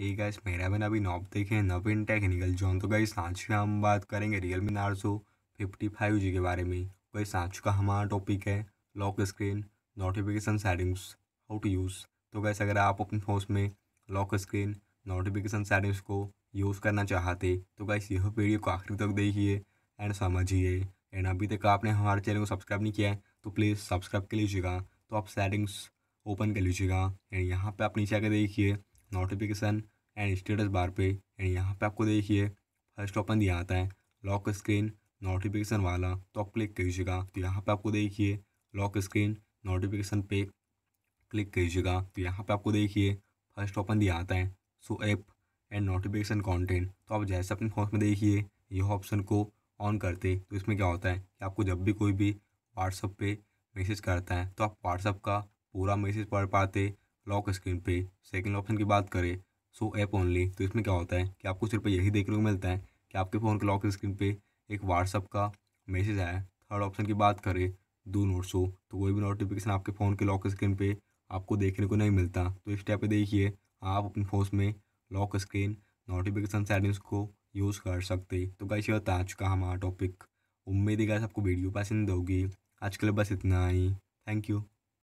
ये गाइस मेरा मैंने अभी नॉब देखे हैं नवीन टेक्निकल जोन तो गाइस आज में हम बात करेंगे Realme Narzo fifty five G के बारे में गाइस आज का हमारा टॉपिक है lock screen notification settings how to use तो गैस अगर आप अपने फोन में लॉक स्क्रीन नोटिफिकेशन सेटिंग्स को यूज़ करना चाहते तो गैस यह वीडियो को आखिर तक देखिए एंड समझिए एंड अभी तक आपने हमारे चैनल को सब्सक्राइब नहीं किया है तो प्लीज़ सब्सक्राइब कर लीजिएगा तो आप सेटिंग्स ओपन कर लीजिएगा एंड यहाँ पर आप नीचे आकर देखिए नोटिफिकेशन एंड स्टेटस बार पे एंड यहाँ पे आपको देखिए फर्स्ट ऑप्शन दिया आता है लॉक स्क्रीन नोटिफिकेशन वाला तो आप क्लिक कीजिएगा तो यहाँ पे आपको देखिए लॉक स्क्रीन नोटिफिकेशन पे क्लिक कीजिएगा तो यहाँ पे आपको देखिए फर्स्ट ऑप्शन दिया आता है so app and notification content तो आप जैसे अपने फोन में देखिए यह ऑप्शन को ऑन करते तो इसमें क्या होता है कि आपको जब भी कोई भी व्हाट्सअप पे मैसेज करता है तो आप व्हाट्सअप का पूरा मैसेज पढ़ पाते लॉक स्क्रीन पे सेकंड ऑप्शन की बात करें सो ऐप ओनली तो इसमें क्या होता है कि आपको सिर्फ यही देखने को मिलता है कि आपके फ़ोन के लॉक स्क्रीन पे एक व्हाट्सअप का मैसेज आया थर्ड ऑप्शन की बात करें दो नोट सो तो कोई भी नोटिफिकेशन आपके फ़ोन के लॉक स्क्रीन पर आपको देखने को नहीं मिलता तो इस टाइप देखिए आप अपने फ़ोन में लॉक स्क्रीन नोटिफिकेशन सेटिंग्स को यूज़ कर सकते तो कैसे होता आज का हमारा टॉपिक उम्मीद है गाइस आपको वीडियो पसंद होगी आज के लिए बस इतना ही थैंक यू